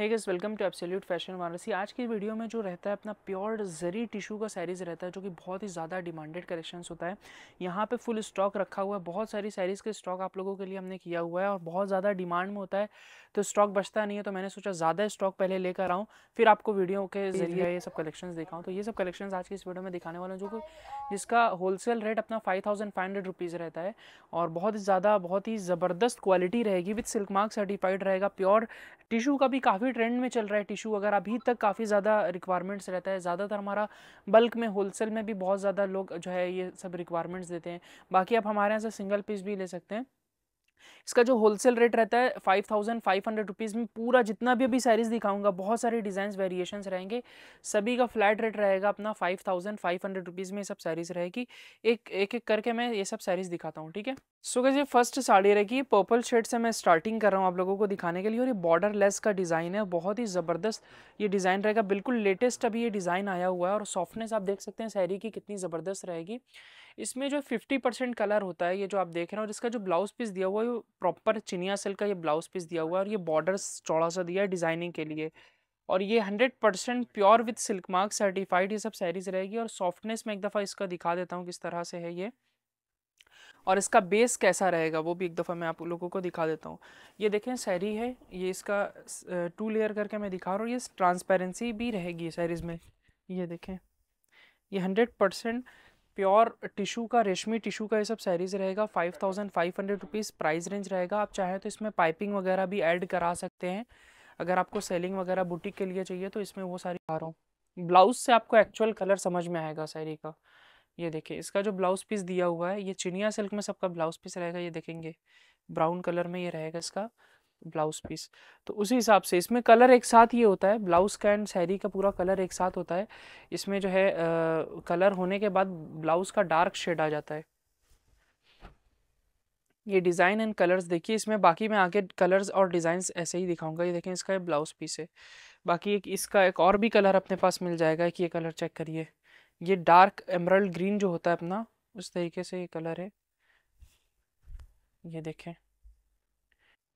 है welcome to absolute fashion Varanasi आज की वीडियो में जो रहता है अपना प्योर जरी टिश्यू का सैरीज़ रहता है जो कि बहुत ही ज़्यादा डिमांडेड कलेक्शंस होता है यहाँ पे फुल स्टॉक रखा हुआ है बहुत सारी सैरीज़ के स्टॉक आप लोगों के लिए हमने किया हुआ है और बहुत ज़्यादा डिमांड में होता है तो स्टॉक बचता नहीं है तो मैंने सोचा ज़्यादा स्टॉक पहले लेकर आऊँ फिर आपको वीडियो के जरिए ये सब कलेक्शन दिखाऊँ तो ये सब कलेक्शन आज की इस वीडियो में दिखाने वाला हूँ जो कि जिसका होलसेल रेट अपना five thousand five hundred rupees रहता है और बहुत ही ज़्यादा बहुत ही ज़बरदस्त क्वालिटी रहेगी विथ सिल्क मार्क सर्टिफाइड रहेगा प्योर टिशू का भी काफ़ी भी ट्रेंड में चल रहा है टिशू अगर अभी तक काफ़ी ज़्यादा रिक्वायरमेंट्स रहता है ज़्यादातर हमारा बल्क में होलसेल में भी बहुत ज़्यादा लोग जो है ये सब रिक्वायरमेंट्स देते हैं बाकी आप हमारे यहाँ से सिंगल पीस भी ले सकते हैं इसका जो होलसेल रेट रहता है five thousand five hundred rupees में पूरा जितना भी अभी सैरीज़ दिखाऊंगा बहुत सारे डिज़ाइन वेरिएशन रहेंगे सभी का फ्लैट रेट रहेगा अपना five thousand five hundred rupees में ये सब सैरीज़ रहेगी एक एक एक करके मैं ये सब सैरीज़ दिखाता हूँ ठीक है सो so, ये फर्स्ट साड़ी रहेगी पर्पल शेड से मैं स्टार्टिंग कर रहा हूँ आप लोगों को दिखाने के लिए और ये बॉर्डर लेस का डिज़ाइन है बहुत ही ज़बरदस्त ये डिज़ाइन रहेगा बिल्कुल लेटेस्ट अभी ये डिज़ाइन आया हुआ है और सॉफ्टनेस आप देख सकते हैं सैरी की कितनी ज़बरदस्त रहेगी इसमें जो फिफ्टी परसेंट कलर होता है ये जो आप देख रहे हो और इसका जो ब्लाउज पीस दिया हुआ है वो प्रॉपर चिनिया सिल्क का ये ब्लाउज पीस दिया हुआ है और ये बॉर्डर चौड़ा सा दिया है डिज़ाइनिंग के लिए और ये hundred percent pure with silk mark certified ये सब सैरीज रहेगी और सॉफ्टनेस में एक दफ़ा इसका दिखा देता हूँ किस तरह से है ये और इसका बेस कैसा रहेगा वो भी एक दफ़ा मैं आप लोगों को दिखा देता हूँ ये देखें सैरी है ये इसका टू लेयर करके मैं दिखा रहा हूँ ये ट्रांसपेरेंसी भी रहेगी सैरीज़ में ये देखें ये हंड्रेड परसेंट प्योर टिशू का रेशमी टिशू का ये सब सैरीज रहेगा five thousand five hundred rupees price range रहेगा आप चाहें तो इसमें पाइपिंग वगैरह भी ऐड करा सकते हैं अगर आपको सेलिंग वगैरह बुटीक के लिए चाहिए तो इसमें वो सारी आ रहा हूँ ब्लाउज से आपको एक्चुअल कलर समझ में आएगा सैरी का ये देखिए इसका जो ब्लाउज पीस दिया हुआ है ये चिनिया सिल्क में सबका ब्लाउज पीस रहेगा ये देखेंगे ब्राउन कलर में ये रहेगा इसका ब्लाउज पीस तो उसी हिसाब से इसमें कलर एक साथ ये होता है ब्लाउज का एंड सैरी का पूरा कलर एक साथ होता है इसमें जो है आ, कलर होने के बाद ब्लाउज का डार्क शेड आ जाता है ये डिज़ाइन एंड कलर्स देखिए इसमें बाकी मैं आगे कलर्स और डिज़ाइंस ऐसे ही दिखाऊंगा ये देखें इसका ब्लाउज पीस है बाकी एक इसका एक और भी कलर अपने पास मिल जाएगा कि ये कलर चेक करिए ये डार्क एमरल्ड ग्रीन जो होता है अपना उस तरीके से ये कलर है ये देखें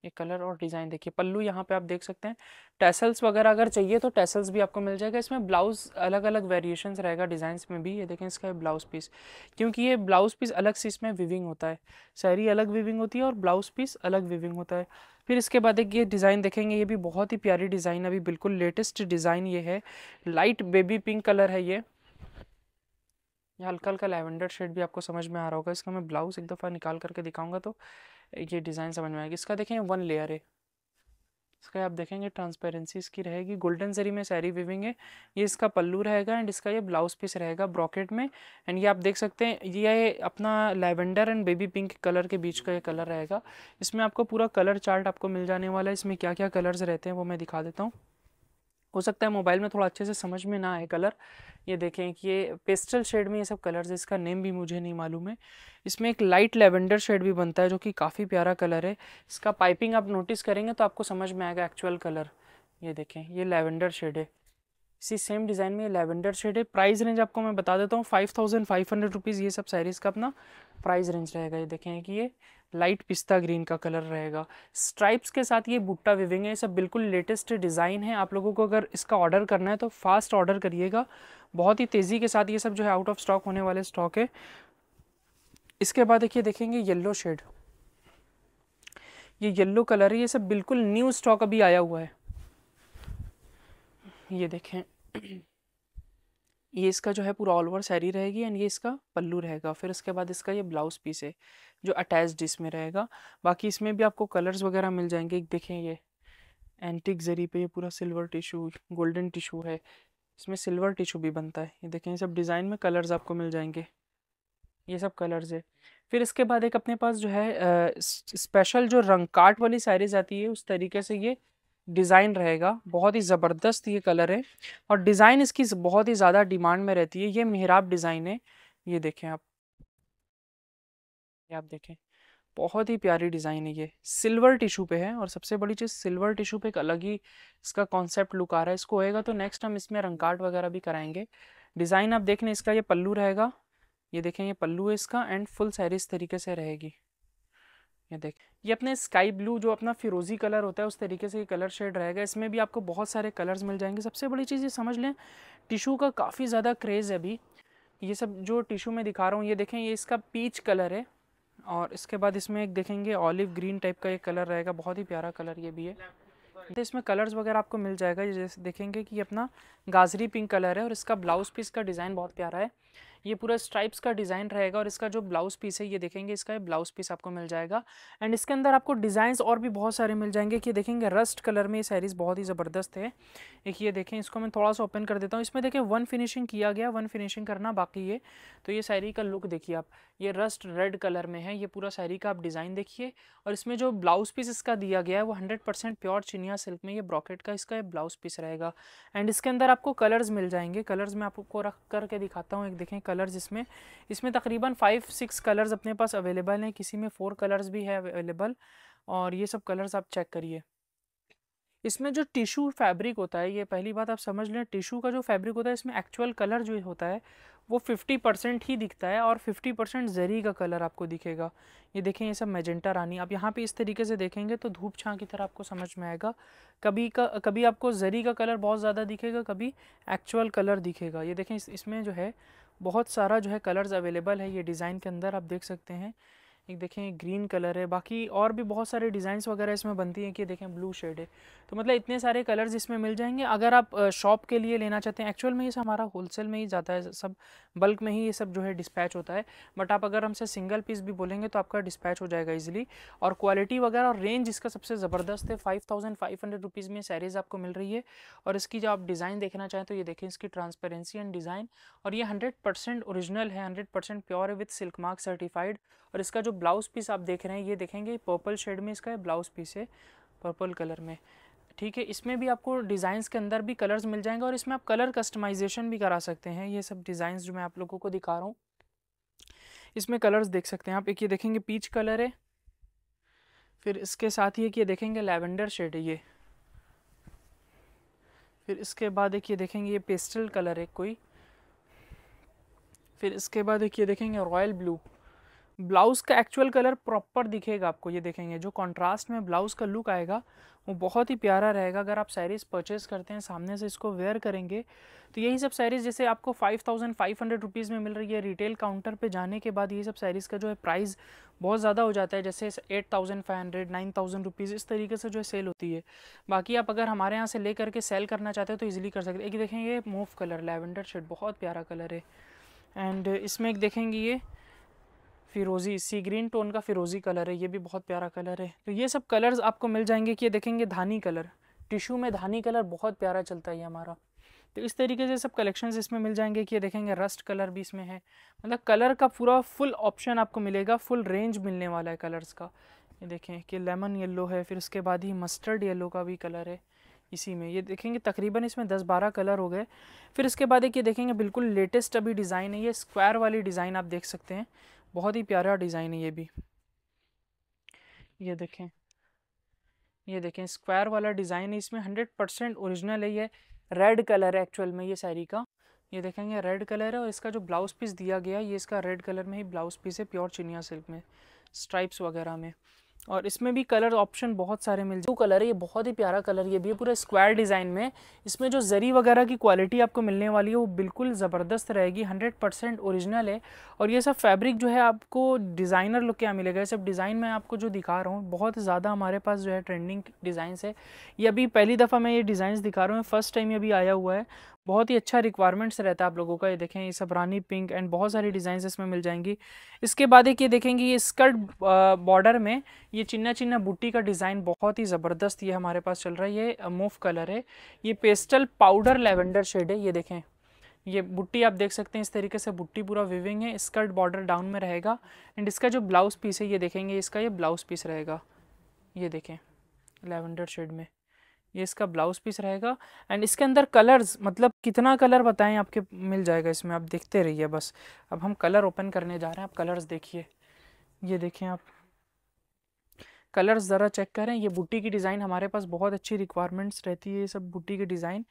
ये कलर और डिज़ाइन देखिए पल्लू यहाँ पे आप देख सकते हैं टेसल्स वगैरह अगर चाहिए तो टेसल्स भी आपको मिल जाएगा इसमें ब्लाउज़ अलग अलग वेरिएशंस रहेगा डिज़ाइंस में भी ये देखें इसका ब्लाउज़ पीस क्योंकि ये ब्लाउज़ पीस अलग से इसमें विविंग होता है सैरी अलग विविंग होती है और ब्लाउज़ पीस अलग विविंग होता है फिर इसके बाद एक ये डिज़ाइन देखेंगे ये भी बहुत ही प्यारी डिज़ाइन अभी बिल्कुल लेटेस्ट डिज़ाइन ये है लाइट बेबी पिंक कलर है ये हल्का हल्का लेवेंडर शेड भी आपको समझ में आ रहा होगा इसका मैं ब्लाउज़ एक दफ़ा निकाल करके दिखाऊंगा तो ये डिज़ाइन समझ में आएगी इसका देखें वन लेयर है इसका आप देखेंगे ट्रांसपेरेंसी इसकी रहेगी गोल्डन जरी में सैरी विविंग है ये इसका पल्लू रहेगा एंड इसका ये ब्लाउज पीस रहेगा ब्रॉकेट में एंड ये आप देख सकते हैं ये अपना lavender and baby pink colour के बीच का ये कलर रहेगा इसमें आपको पूरा कलर चार्ट आपको मिल जाने वाला है इसमें क्या क्या कलर्स रहते हैं वो मैं दिखा देता हूँ हो सकता है मोबाइल में थोड़ा अच्छे से समझ में ना आए कलर ये देखें कि ये पेस्टल शेड में ये सब कलर्स इसका नेम भी मुझे नहीं मालूम है इसमें एक लाइट लेवेंडर शेड भी बनता है जो कि काफ़ी प्यारा कलर है इसका पाइपिंग आप नोटिस करेंगे तो आपको समझ में आएगा एक्चुअल कलर ये देखें ये लेवेंडर शेड है इसी सेम डिज़ाइन में लेवेंडर शेड है प्राइस रेंज आपको मैं बता देता हूँ five thousand five hundred rupees ये सब सैरीज़ का अपना प्राइस रेंज रहेगा ये देखें कि ये लाइट पिस्ता ग्रीन का कलर रहेगा स्ट्राइप्स के साथ ये बुट्टा विविंग है ये सब बिल्कुल लेटेस्ट डिज़ाइन है आप लोगों को अगर इसका ऑर्डर करना है तो फास्ट ऑर्डर करिएगा बहुत ही तेज़ी के साथ ये सब जो है आउट ऑफ स्टॉक होने वाले स्टॉक है इसके बाद देखिए देखेंगे येल्लो शेड ये येल्लो कलर है ये सब बिल्कुल न्यू स्टॉक अभी आया हुआ है ये देखें ये इसका जो है पूरा ऑल ओवर सैरी रहेगी एंड ये इसका पल्लू रहेगा फिर उसके बाद इसका ये ब्लाउज पीस है जो अटैच्ड इसमें रहेगा बाकी इसमें भी आपको कलर्स वगैरह मिल जाएंगे एक देखें ये एंटिक जरी पे ये पूरा सिल्वर टिशू गोल्डन टिशू है इसमें सिल्वर टिशू भी बनता है ये देखें ये सब डिज़ाइन में कलर्स आपको मिल जाएंगे ये सब कलर्स है फिर इसके बाद एक अपने पास जो है स्पेशल जो रंग काट वाली सैरीज आती है उस तरीके से ये डिज़ाइन रहेगा बहुत ही ज़बरदस्त ये कलर है और डिज़ाइन इसकी बहुत ही ज़्यादा डिमांड में रहती है ये मेहराब डिज़ाइन है ये देखें आप ये आप देखें बहुत ही प्यारी डिज़ाइन है ये सिल्वर टिशू पे है और सबसे बड़ी चीज़ सिल्वर टिशू पे एक अलग ही इसका कॉन्सेप्ट लुक आ रहा है इसको होएगा तो नेक्स्ट हम इसमें रंगकाट वगैरह भी कराएंगे डिज़ाइन आप देख लें इसका ये पल्लू रहेगा ये देखें ये पल्लू है इसका एंड फुल सैरी तरीके से रहेगी ये देख ये अपने स्काई ब्लू जो अपना फिरोजी कलर होता है उस तरीके से ये कलर शेड रहेगा इसमें भी आपको बहुत सारे कलर्स मिल जाएंगे सबसे बड़ी चीज़ ये समझ लें टिशू का काफ़ी ज़्यादा क्रेज़ है अभी ये सब जो टिशू में दिखा रहा हूँ ये देखें ये इसका पीच कलर है और इसके बाद इसमें एक देखेंगे ऑलिव ग्रीन टाइप का एक कलर रहेगा बहुत ही प्यारा कलर ये भी है तो इसमें कलर्स वगैरह आपको मिल जाएगा जैसे देखेंगे कि ये अपना गाजरी पिंक कलर है और इसका ब्लाउज़ पीस का डिज़ाइन बहुत प्यारा है ये पूरा स्ट्राइप्स का डिज़ाइन रहेगा और इसका जो ब्लाउज पीस है ये देखेंगे इसका ब्लाउज पीस आपको मिल जाएगा एंड इसके अंदर आपको डिज़ाइन और भी बहुत सारे मिल जाएंगे कि देखेंगे रस्ट कलर में ये सैरीज़ बहुत ही ज़बरदस्त है एक ये देखें इसको मैं थोड़ा सा ओपन कर देता हूँ इसमें देखें वन फिनिशिंग किया गया वन फिनिशिंग करना बाकी है तो ये सैरी का लुक देखिए आप ये रस्ट रेड कलर में है ये पूरा सैरी का आप डिज़ाइन देखिए और इसमें जो ब्लाउज पीस इसका दिया गया है वो hundred percent pure Chiniya silk में ये ब्रॉकेट का इसका ब्लाउज पीस रहेगा एंड इसके अंदर आपको कलर्स मिल जाएंगे कलर्स मैं आपको रख करके दिखाता हूँ एक देखें कलर्स इसमें इसमें तकरीबन फ़ाइव सिक्स कलर्स अपने पास अवेलेबल हैं किसी में फ़ोर कलर्स भी है अवेलेबल और ये सब कलर्स आप चेक करिए इसमें जो टिशू फैब्रिक होता है ये पहली बात आप समझ लें टिशू का जो फैब्रिक होता है इसमें एक्चुअल कलर जो होता है वो फिफ्टी परसेंट ही दिखता है और फिफ्टी परसेंट जरी का कलर आपको दिखेगा ये देखें ये सब मेजेंटा रानी आप यहाँ पे इस तरीके से देखेंगे तो धूप छाँ की तरह आपको समझ में आएगा कभी का कभी आपको जरी का कलर बहुत ज़्यादा दिखेगा कभी एक्चुअल कलर दिखेगा ये देखें इस, इसमें जो है बहुत सारा जो है कलर्स अवेलेबल है ये डिज़ाइन के अंदर आप देख सकते हैं एक देखें ग्रीन कलर है बाकी और भी बहुत सारे डिज़ाइंस वगैरह इसमें बनती हैं कि देखें ब्लू शेड है तो मतलब इतने सारे कलर्स इसमें मिल जाएंगे अगर आप शॉप के लिए लेना चाहते हैं एक्चुअल में ये हमारा होलसेल में ही जाता है सब बल्क में ही ये सब जो है डिस्पैच होता है बट आप अगर हमसे सिंगल पीस भी बोलेंगे तो आपका डिस्पैच हो जाएगा ईजिली और क्वालिटी वगैरह और रेंज इसका सबसे ज़बरदस्त है five thousand five hundred rupees में सैरीज़ आपको मिल रही है और इसकी जो आप डिज़ाइन देखना चाहें तो ये देखें इसकी ट्रांसपेरेंसी एंड डिज़ाइन और ये हंड्रेड परसेंट ओरिजिनल है हंड्रेड परसेंट प्योर है विथ सिल्क मार्क सर्टिफाइड और इसका जो ब्लाउज़ पीस आप देख रहे हैं ये देखेंगे पर्पल शेड में इसका ब्लाउज़ पीस है पर्पल कलर में ठीक है इसमें भी आपको डिज़ाइंस के अंदर भी कलर्स मिल जाएंगे और इसमें आप कलर कस्टमाइजेशन भी करा सकते हैं ये सब डिज़ाइंस जो मैं आप लोगों को दिखा रहा हूँ इसमें कलर्स देख सकते हैं आप एक ये देखेंगे पीच कलर है फिर इसके साथ ही एक ये देखेंगे लेवेंडर शेड है ये फिर इसके बाद एक ये देखेंगे ये पेस्टल कलर है कोई फिर इसके बाद एक ये देखेंगे रॉयल ब्लू ब्लाउज़ का एक्चुअल कलर प्रॉपर दिखेगा आपको ये देखेंगे जो कॉन्ट्रास्ट में ब्लाउज़ का लुक आएगा वो बहुत ही प्यारा रहेगा अगर आप सैरीज़ परचेज़ करते हैं सामने से इसको वेयर करेंगे तो यही सब सैरीज़ जैसे आपको five thousand five hundred rupees में मिल रही है रिटेल काउंटर पे जाने के बाद यही सब सैरीज़ का जो है प्राइस बहुत ज़्यादा हो जाता है जैसे eight thousand five hundred nine thousand rupees इस तरीके से जो है सेल होती है बाकी आप अगर हमारे यहाँ से ले करके सेल करना चाहते हैं तो ईजिली कर सकते हैं एक देखेंगे ये मूव कलर लेवेंडर शेड बहुत प्यारा कलर है एंड इसमें एक देखेंगे ये फिरोज़ी सी ग्रीन टोन का फिरोज़ी कलर है ये भी बहुत प्यारा कलर है तो ये सब कलर्स आपको मिल जाएंगे कि ये देखेंगे धानी कलर टिशू में धानी कलर बहुत प्यारा चलता है हमारा तो इस तरीके से सब कलेक्शंस इसमें मिल जाएंगे कि ये देखेंगे रस्ट कलर भी इसमें है मतलब कलर का पूरा फुल ऑप्शन आपको मिलेगा फुल रेंज मिलने वाला है कलर्स का ये देखें कि लेमन येलो है फिर उसके बाद ही मस्टर्ड येलो का भी कलर है इसी में ये देखेंगे तकरीबन इसमें दस बारह कलर हो गए फिर इसके बाद एक ये देखेंगे बिल्कुल लेटेस्ट अभी डिज़ाइन है ये स्क्वायर वाली डिज़ाइन आप देख सकते हैं बहुत ही प्यारा डिज़ाइन है ये भी ये देखें ये देखें स्क्वायर वाला डिज़ाइन है इसमें हंड्रेड परसेंट औरिजिनल है ये रेड कलर है एक्चुअल में ये साड़ी का ये देखेंगे रेड कलर है और इसका जो ब्लाउज़ पीस दिया गया है ये इसका रेड कलर में ही ब्लाउज़ पीस है प्योर चिनिया सिल्क में स्ट्राइप्स वगैरह में और इसमें भी कलर ऑप्शन बहुत सारे मिल जाए कलर है ये बहुत ही प्यारा कलर ये भी है पूरा स्क्वायर डिज़ाइन में इसमें जो जरी वगैरह की क्वालिटी आपको मिलने वाली है वो बिल्कुल ज़बरदस्त रहेगी 100 परसेंट ओरिजिनल है और ये सब फैब्रिक जो है आपको डिज़ाइनर लुक क्या मिलेगा ये सब डिज़ाइन मैं आपको जो दिखा रहा हूँ बहुत ज़्यादा हमारे पास जो है ट्रेंडिंग डिज़ाइन है ये अभी पहली दफ़ा मैं ये डिज़ाइन दिखा रहा हूँ फर्स्ट टाइम ये अभी आया हुआ है बहुत ही अच्छा रिक्वायरमेंट्स रहता है आप लोगों का ये देखें ये सब रानी पिंक एंड बहुत सारी डिज़ाइन इसमें मिल जाएंगी इसके बाद एक ये देखेंगे ये स्कर्ट बॉर्डर में ये चिन्ना चिन्ना बूटी का डिज़ाइन बहुत ही ज़बरदस्त ये हमारे पास चल रहा है ये मूव कलर है ये पेस्टल पाउडर लेवेंडर शेड है ये देखें ये बुट्टी आप देख सकते हैं इस तरीके से बुट्टी पूरा विविंग है स्कर्ट बॉर्डर डाउन में रहेगा एंड इसका जो ब्लाउज पीस है ये देखेंगे इसका ये ब्लाउज पीस रहेगा ये देखें लेवेंडर शेड में ये इसका ब्लाउज पीस रहेगा एंड इसके अंदर कलर्स मतलब कितना कलर बताएं आपके मिल जाएगा इसमें आप देखते रहिए बस अब हम कलर ओपन करने जा रहे हैं आप कलर्स देखिए ये देखें आप कलर्स ज़रा चेक करें ये बुट्टी की डिज़ाइन हमारे पास बहुत अच्छी रिक्वायरमेंट्स रहती है ये सब बुट्टी के डिज़ाइन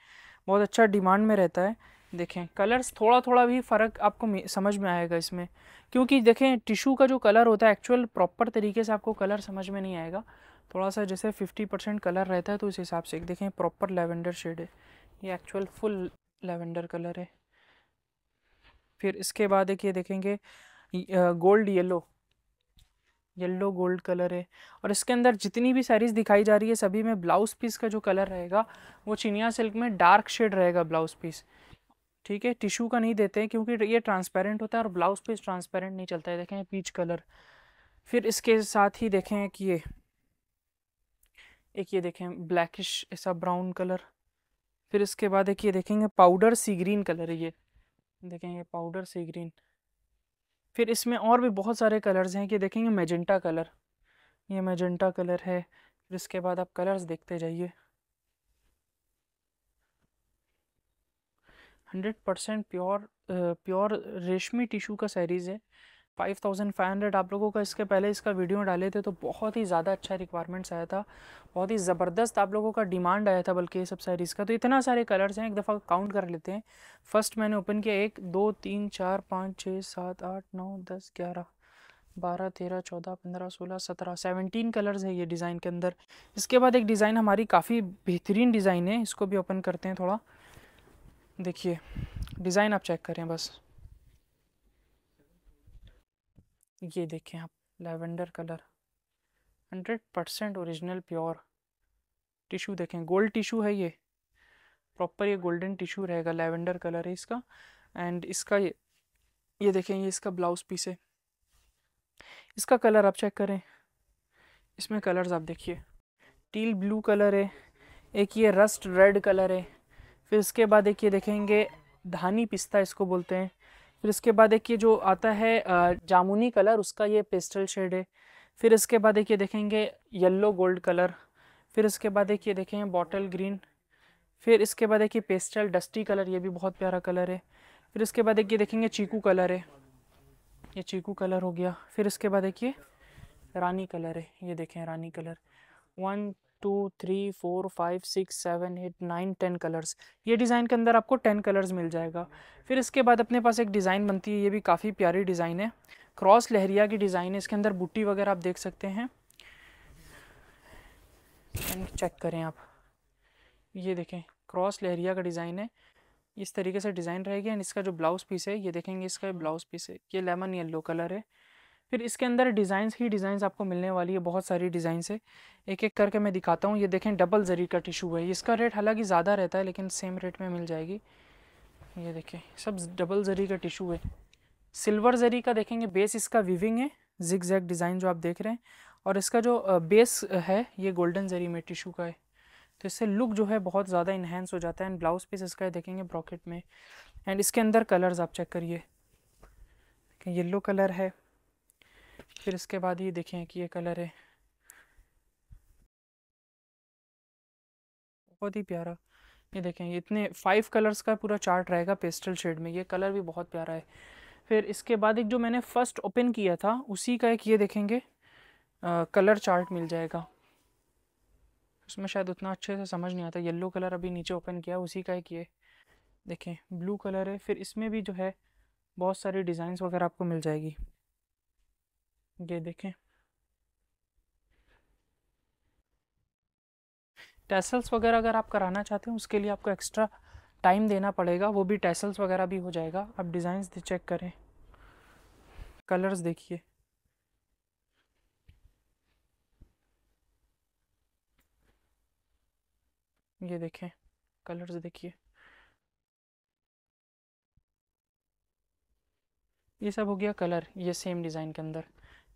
बहुत अच्छा डिमांड में रहता है देखें कलर्स थोड़ा थोड़ा भी फ़र्क आपको समझ में आएगा इसमें क्योंकि देखें टिशू का जो कलर होता है एक्चुअल प्रॉपर तरीके से आपको कलर समझ में नहीं आएगा थोड़ा सा जैसे 50 परसेंट कलर रहता है तो इस हिसाब से देखें प्रॉपर लेवेंडर शेड है ये एक्चुअल फुल लेवेंडर कलर है फिर इसके बाद एक ये देखेंगे gold yellow yellow gold colour है और इसके अंदर जितनी भी सारीज़ दिखाई जा रही है सभी में ब्लाउज पीस का जो कलर रहेगा वो चिनिया सिल्क में डार्क शेड रहेगा ब्लाउज पीस ठीक है टिशू का नहीं देते हैं क्योंकि ये ट्रांसपेरेंट होता है और ब्लाउज पीस ट्रांसपेरेंट नहीं चलता है देखें पीच कलर फिर इसके साथ ही देखें कि ये एक ये देखें ब्लैकिश ऐसा ब्राउन कलर फिर इसके बाद एक ये देखेंगे पाउडर सी ग्रीन कलर है ये देखें ये पाउडर सी ग्रीन फिर इसमें और भी बहुत सारे कलर्स हैं कि देखेंगे मैजेंटा कलर ये मैजेंटा कलर है फिर इसके बाद आप कलर्स देखते जाइए हंड्रेड परसेंट प्योर प्योर रेशमी टिशू का सैरीज़ है 5500 आप लोगों का इसके पहले इसका वीडियो डाले थे तो बहुत ही ज़्यादा अच्छा रिक्वायरमेंट्स आया था बहुत ही ज़बरदस्त आप लोगों का डिमांड आया था बल्कि ये सब सारीज़ का तो इतना सारे कलर्स हैं एक दफ़ा काउंट कर लेते हैं फर्स्ट मैंने ओपन किया एक दो तीन चार पाँच छः सात आठ नौ दस ग्यारह बारह तेरह चौदह पंद्रह सोलह सत्रह सेवनटीन कलर्स है ये डिज़ाइन के अंदर इसके बाद एक डिज़ाइन हमारी काफ़ी बेहतरीन डिज़ाइन है इसको भी ओपन करते हैं थोड़ा देखिए डिज़ाइन आप चेक करें बस ये देखें आप lavender colour hundred percent original pure tissue देखें गोल्ड टिशू है ये प्रॉपर ये गोल्डन टिशू रहेगा लेवेंडर कलर है इसका एंड इसका ये ये देखें ये इसका ब्लाउज पीस है इसका कलर आप चेक करें इसमें कलर्स आप देखिए टील ब्लू कलर है एक ये रस्ट रेड कलर है फिर इसके बाद एक ये देखेंगे धानी पिस्ता इसको बोलते हैं फिर इसके बाद एक ये जो आता है जामुनी कलर उसका ये पेस्टल शेड है फिर इसके बाद एक ये देखेंगे येल्लो गोल्ड कलर फिर इसके बाद एक ये देखेंगे बॉटल ग्रीन फिर इसके बाद एक ये पेस्टल डस्टी कलर ये भी बहुत प्यारा कलर है फिर इसके बाद एक ये देखेंगे चीकू कलर है ये चीकू कलर हो गया फिर इसके बाद एक ये रानी कलर है ये देखें रानी colour one two three four five six seven eight nine ten colours ये डिज़ाइन के अंदर आपको टेन कलर्स मिल जाएगा फिर इसके बाद अपने पास एक डिज़ाइन बनती है ये भी काफ़ी प्यारी डिज़ाइन है क्रॉस लहरिया की डिज़ाइन है इसके अंदर बूटी वगैरह आप देख सकते हैं चेक करें आप ये देखें क्रॉस लहरिया का डिज़ाइन है इस तरीके से डिज़ाइन रहेगी एंड इसका जो ब्लाउज़ पीस है ये देखेंगे इसका ब्लाउज़ पीस है ये लेमन येल्लो कलर है फिर इसके अंदर डिज़ाइंस ही डिज़ाइंस आपको मिलने वाली है बहुत सारी डिज़ाइंस है एक एक करके मैं दिखाता हूँ ये देखें डबल जरी का टिशू है इसका रेट हालांकि ज़्यादा रहता है लेकिन सेम रेट में मिल जाएगी ये देखें सब डबल जरी का टिशू है सिल्वर जरी का देखेंगे बेस इसका विविंग है जिग जैग डिज़ाइन जो आप देख रहे हैं और इसका जो बेस है ये गोल्डन जरी में टिशू का है तो इससे लुक जो है बहुत ज़्यादा इन्हेंस हो जाता है एंड ब्लाउज पीस इसका देखेंगे ब्रॉकेट में एंड इसके अंदर कलर्स आप चेक करिए येलो कलर है फिर इसके बाद ये देखें कि ये कलर है बहुत ही प्यारा ये देखें ये इतने फाइव कलर्स का पूरा चार्ट रहेगा पेस्टल शेड में ये कलर भी बहुत प्यारा है फिर इसके बाद एक जो मैंने फ़र्स्ट ओपन किया था उसी का एक ये देखेंगे आ, कलर चार्ट मिल जाएगा उसमें शायद उतना अच्छे से समझ नहीं आता येलो कलर अभी नीचे ओपन किया उसी का एक ये देखें ब्लू कलर है फिर इसमें भी जो है बहुत सारी डिज़ाइंस वगैरह आपको मिल जाएगी ये देखें टेसल्स वगैरह अगर आप कराना चाहते हैं उसके लिए आपको एक्स्ट्रा टाइम देना पड़ेगा वो भी टेसल्स वगैरह भी हो जाएगा आप डिज़ाइंस चेक करें कलर्स देखिए ये देखें कलर्स देखिए ये सब हो गया कलर ये सेम डिज़ाइन के अंदर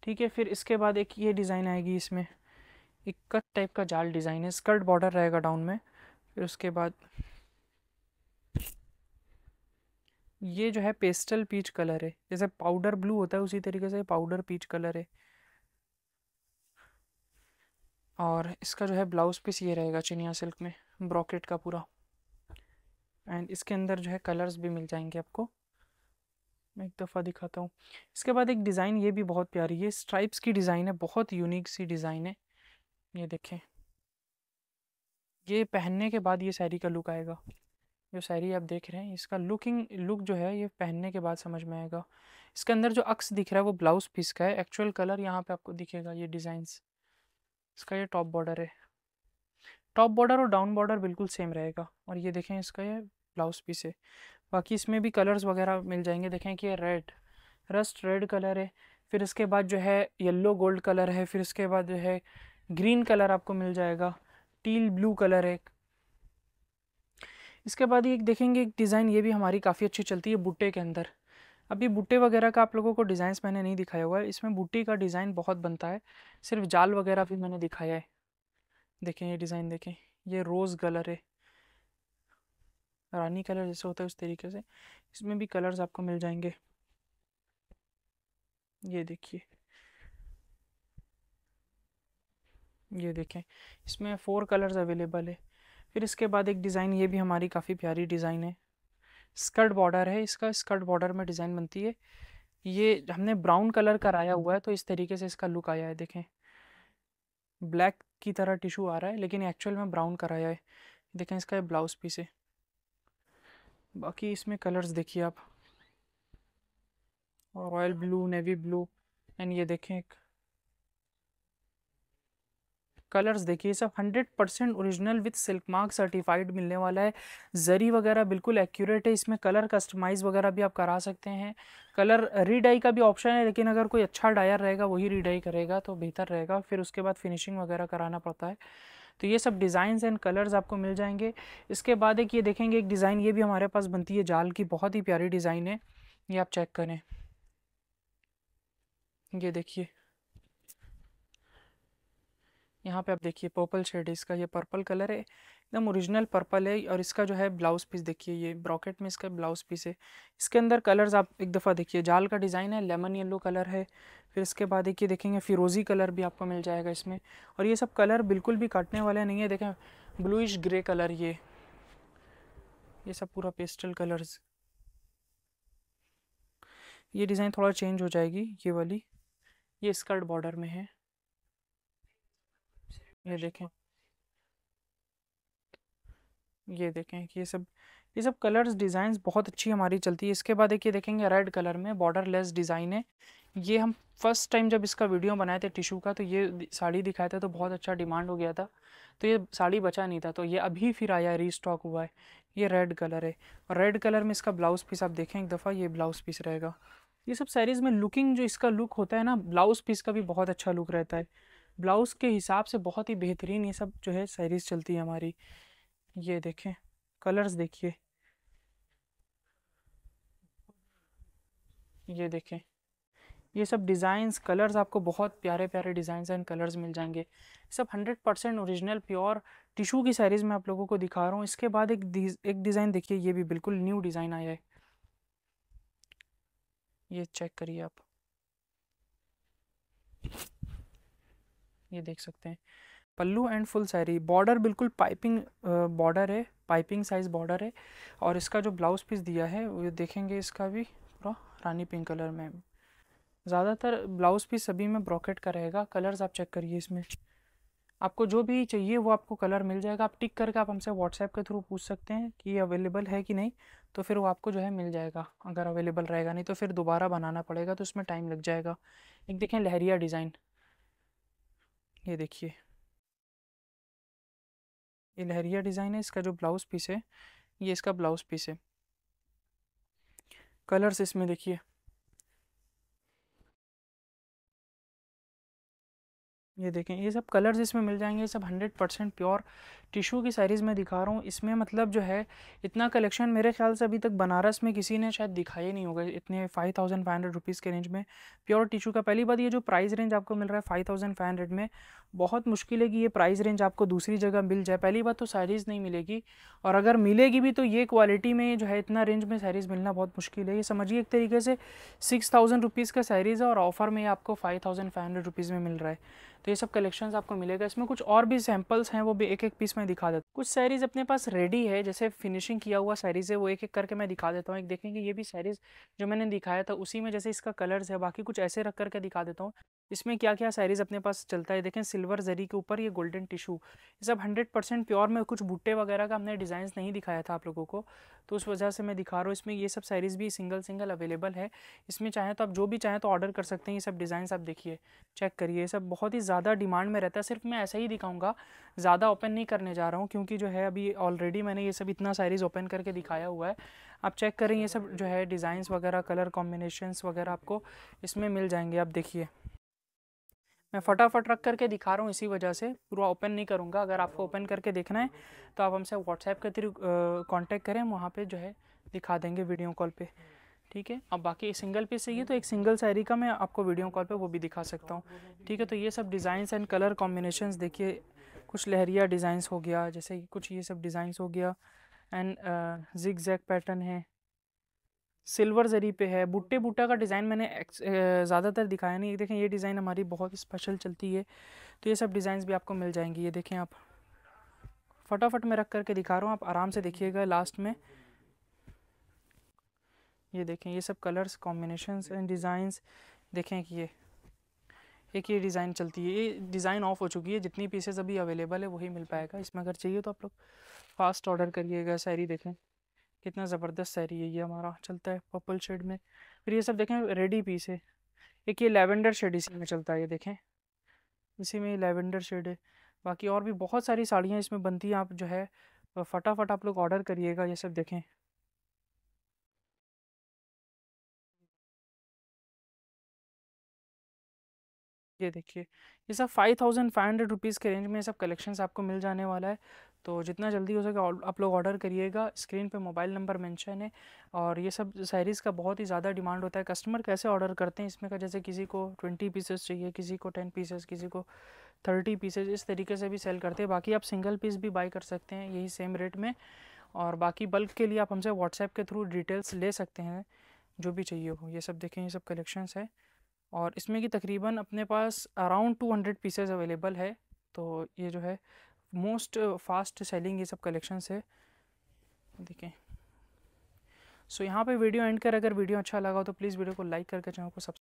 ठीक है फिर इसके बाद एक ये डिज़ाइन आएगी इसमें एक कट टाइप का जाल डिज़ाइन है स्कर्ट बॉर्डर रहेगा डाउन में फिर उसके बाद ये जो है पेस्टल पीच कलर है जैसे पाउडर ब्लू होता है उसी तरीके से पाउडर पीच कलर है और इसका जो है ब्लाउज पीस ये रहेगा चिनिया सिल्क में ब्रॉकेट का पूरा एंड इसके अंदर जो है कलर्स भी मिल जाएंगे आपको मैं एक दफ़ा दिखाता हूँ इसके बाद एक डिज़ाइन ये भी बहुत प्यारी है स्ट्राइप्स की डिज़ाइन है बहुत यूनिक सी डिज़ाइन है ये देखें ये पहनने के बाद ये सैरी का लुक आएगा जो सैरी आप देख रहे हैं इसका लुकिंग लुक जो है ये पहनने के बाद समझ में आएगा इसके अंदर जो अक्स दिख रहा है वो ब्लाउज पीस का है एक्चुअल कलर यहाँ पे आपको दिखेगा ये डिज़ाइन इसका ये टॉप बॉर्डर है टॉप बॉर्डर और डाउन बॉर्डर बिल्कुल सेम रहेगा और ये देखें इसका ये ब्लाउज पीस है बाकी इसमें भी कलर्स वगैरह मिल जाएंगे देखें कि ये रेड रस्ट रेड कलर है फिर इसके बाद जो है येलो गोल्ड कलर है फिर इसके बाद जो है ग्रीन कलर आपको मिल जाएगा टील ब्लू कलर है इसके बाद एक देखेंगे एक डिज़ाइन ये भी हमारी काफ़ी अच्छी चलती है बुट्टे के अंदर अभी बुट्टे वगैरह का आप लोगों को डिज़ाइंस मैंने नहीं दिखाया हुआ है इसमें बूटे का डिज़ाइन बहुत बनता है सिर्फ जाल वगैरह भी मैंने दिखाया है देखें ये डिज़ाइन देखें ये रोज़ कलर है रानी कलर जैसे होता है उस तरीके से इसमें भी कलर्स आपको मिल जाएंगे ये देखिए ये देखें इसमें फ़ोर कलर्स अवेलेबल है फिर इसके बाद एक डिज़ाइन ये भी हमारी काफ़ी प्यारी डिज़ाइन है स्कर्ट बॉर्डर है इसका स्कर्ट बॉर्डर में डिज़ाइन बनती है ये हमने ब्राउन कलर कराया हुआ है तो इस तरीके से इसका लुक आया है देखें ब्लैक की तरह टिशू आ रहा है लेकिन एक्चुअल में ब्राउन कराया है देखें इसका ब्लाउज पीस है बाकी इसमें कलर्स देखिए आप royal blue navy blue and ये देखें एक कलर्स देखिए सब 100 percent original with silk mark certified मिलने वाला है जरी वगैरह बिल्कुल एक्यूरेट है इसमें कलर कस्टमाइज वगैरह भी आप करा सकते हैं कलर रीडाई का भी ऑप्शन है लेकिन अगर कोई अच्छा डायर रहेगा वही रीडाई करेगा तो बेहतर रहेगा फिर उसके बाद फिनिशिंग वगैरह कराना पड़ता है तो ये सब डिज़ाइंस एंड कलर्स आपको मिल जाएंगे इसके बाद एक ये देखेंगे एक डिज़ाइन ये भी हमारे पास बनती है जाल की बहुत ही प्यारी डिज़ाइन है ये आप चेक करें ये देखिए यहाँ पे आप देखिए पर्पल शेड इसका ये पर्पल कलर है एकदम ओरिजिनल पर्पल है और इसका जो है ब्लाउज पीस देखिए ये ब्रॉकेट में इसका ब्लाउज पीस है इसके अंदर कलर्स आप एक दफ़ा देखिए जाल का डिज़ाइन है लेमन येलो कलर है फिर इसके बाद देखिए देखेंगे फिरोज़ी कलर भी आपको मिल जाएगा इसमें और ये सब कलर बिल्कुल भी काटने वाले नहीं है देखें ब्लूइश ग्रे कलर ये ये सब पूरा पेस्टल कलर्स ये डिज़ाइन थोड़ा चेंज हो जाएगी ये वाली ये स्कर्ट बॉर्डर में है ये देखें ये देखें कि ये सब ये सब कलर्स डिज़ाइंस बहुत अच्छी हमारी चलती है इसके बाद एक ये देखेंगे रेड कलर में बॉर्डर डिज़ाइन है ये हम फर्स्ट टाइम जब इसका वीडियो बनाए थे टिशू का तो ये साड़ी दिखाया था तो बहुत अच्छा डिमांड हो गया था तो ये साड़ी बचा नहीं था तो ये अभी फिर आया री स्टॉक हुआ है ये रेड कलर है और रेड कलर में इसका ब्लाउज़ पीस आप देखें एक दफ़ा ये ब्लाउज़ पीस रहेगा ये सब सैरीज़ में लुकिंग जो इसका लुक होता है ना ब्लाउज़ पीस का भी बहुत अच्छा लुक रहता है ब्लाउज़ के हिसाब से बहुत ही बेहतरीन ये सब जो है सैरीज़ चलती है हमारी ये देखें कलर्स देखिए ये देखें ये सब डिज़ाइंस कलर्स आपको बहुत प्यारे प्यारे डिज़ाइंस एंड कलर्स मिल जाएंगे सब hundred percent original pure tissue की साइज़ में आप लोगों को दिखा रहा हूँ इसके बाद एक एक डिज़ाइन देखिए ये भी बिल्कुल न्यू डिज़ाइन आया है ये चेक करिए आप ये देख सकते हैं pallu and full sari border बिल्कुल पाइपिंग बॉर्डर है पाइपिंग साइज़ बॉर्डर है और इसका जो ब्लाउज़ पीस दिया है वो देखेंगे इसका भी पूरा रानी पिंक कलर में ज़्यादातर ब्लाउज़ पीस सभी में ब्रॉकेट का रहेगा कलर्स आप चेक करिए इसमें आपको जो भी चाहिए वो आपको कलर मिल जाएगा आप टिक करके आप हमसे व्हाट्सएप के थ्रू पूछ सकते हैं कि ये अवेलेबल है कि नहीं तो फिर वो आपको जो है मिल जाएगा अगर अवेलेबल रहेगा नहीं तो फिर दोबारा बनाना पड़ेगा तो उसमें टाइम लग जाएगा एक देखें लहरिया डिज़ाइन ये देखिए ये लहरिया डिज़ाइन है इसका जो ब्लाउज़ पीस है ये इसका ब्लाउज़ पीस है कलर्स इसमें देखिए ये देखें ये सब कलर्स इसमें मिल जाएंगे ये सब हंड्रेड परसेंट प्योर टिशू की सैरीज़ में दिखा रहा हूँ इसमें मतलब जो है इतना कलेक्शन मेरे ख्याल से अभी तक बनारस में किसी ने शायद दिखाया नहीं होगा इतने five thousand five hundred rupees के रेंज में प्योर टिशू का पहली बात ये जो प्राइस रेंज आपको मिल रहा है फाइव थाउजेंड फाइव हंड्रेड में बहुत मुश्किल है कि ये प्राइस रेंज आपको दूसरी जगह मिल जाए पहली बात तो सैरीज़ नहीं मिलेगी और अगर मिलेगी भी तो ये क्वालिटी में जो है इतना रेंज में सैरीज़ मिलना बहुत मुश्किल है ये समझिए एक तरीके से सिक्स थाउजेंड रुपीज़ का सैरीज़ है और ऑफ़र में आपको five thousand five hundred rupees में मिल रहा है तो ये सब कलेक्शन आपको मिलेगा इसमें कुछ और भी सैम्पल्स हैं वो भी एक एक पीस में दिखा देता हूँ कुछ सैरीज अपने पास रेडी है जैसे फिनिशिंग किया हुआ सैरीज है वो एक एक करके मैं दिखा देता हूँ एक देखेंगे ये भी सैरीज जो मैंने दिखाया था उसी में जैसे इसका कलर्स है बाकी कुछ ऐसे रख करके दिखा देता हूँ इसमें क्या क्या सैरीज़ अपने पास चलता है देखें सिल्वर जरी के ऊपर ये गोल्डन टिशू ये सब हंड्रेड परसेंट प्योर में कुछ बूटे वगैरह का हमने डिज़ाइन नहीं दिखाया था आप लोगों को तो उस वजह से मैं दिखा रहा हूँ इसमें ये सब सैरीज़ भी सिंगल सिंगल अवेलेबल है इसमें चाहें तो आप जो भी चाहें तो ऑर्डर कर सकते हैं ये सब डिज़ाइंस आप देखिए चेक करिए ये सब बहुत ही ज़्यादा डिमांड में रहता है सिर्फ मैं ऐसा ही दिखाऊँगा ज़्यादा ओपन नहीं करने जा रहा हूँ क्योंकि जो है अभी ऑलरेडी मैंने ये सब इतना सैरीज़ ओपन करके दिखाया हुआ है आप चेक करें ये सब जो है डिज़ाइंस वगैरह कलर कॉम्बिनेशनस वगैरह आपको इसमें मिल जाएंगे आप देखिए मैं फटाफट रख करके दिखा रहा हूँ इसी वजह से पूरा ओपन नहीं करूँगा अगर आपको ओपन करके देखना है तो आप हमसे व्हाट्सएप के थ्रू कॉन्टैक्ट करें वहाँ पर जो है दिखा देंगे वीडियो कॉल पर ठीक है अब बाकी सिंगल पीस चाहिए तो एक सिंगल साड़ी का मैं आपको वीडियो कॉल पे वो भी दिखा सकता हूँ ठीक है तो ये सब डिज़ाइंस एंड कलर कॉम्बिनेशन देखिए कुछ लहरिया डिज़ाइंस हो गया जैसे कुछ ये सब डिज़ाइंस हो गया एंड जिग जैक पैटर्न है सिल्वर जरी पे है बुट्टे बूटा का डिज़ाइन मैंने ज़्यादातर दिखाया नहीं देखें ये डिज़ाइन हमारी बहुत स्पेशल चलती है तो ये सब डिज़ाइन भी आपको मिल जाएंगी ये देखें आप फटाफट में रख करके दिखा रहा हूँ आप आराम से देखिएगा लास्ट में ये देखें ये सब कलर्स कॉम्बिनेशंस एंड डिज़ाइंस देखें कि ये एक ये डिज़ाइन चलती है ये डिज़ाइन ऑफ हो चुकी है जितनी पीसेस अभी अवेलेबल है वही मिल पाएगा इसमें अगर चाहिए तो आप लोग फास्ट ऑर्डर करिएगा सारी देखें कितना ज़बरदस्त सैरी है ये हमारा चलता है पर्पल शेड में फिर ये सब देखें रेडी पीस है एक ये लेवेंडर शेड इसी में चलता है ये देखें इसी में लेवेंडर शेड है बाकी और भी बहुत सारी साड़ियाँ इसमें बनती हैं आप जो है फटाफट आप लोग ऑर्डर करिएगा ये सब देखें ये देखिए ये सब five thousand five hundred rupees के रेंज में ये सब कलेक्शंस आपको मिल जाने वाला है तो जितना जल्दी हो सके आप लोग ऑर्डर करिएगा स्क्रीन पे मोबाइल नंबर मेंशन है और ये सब सैरीज़ का बहुत ही ज़्यादा डिमांड होता है कस्टमर कैसे ऑर्डर करते हैं इसमें का जैसे किसी को ट्वेंटी पीसेस चाहिए किसी को टेन पीसेस किसी को थर्टी पीसेज इस तरीके से भी सेल करते हैं बाकी आप सिंगल पीस भी बाई कर सकते हैं यही सेम रेट में और बाकी बल्क के लिए आप हमसे व्हाट्सएप के थ्रू डिटेल्स ले सकते हैं जो भी चाहिए हो ये सब देखें ये सब कलेक्शंस है और इसमें कि तकरीबन अपने पास around two hundred pieces available है तो ये जो है मोस्ट फास्ट सेलिंग ये सब कलेक्शन है देखें सो so, यहाँ पे वीडियो एंड कर अगर वीडियो अच्छा लगा हो तो प्लीज़ वीडियो को लाइक करके चैनल को सब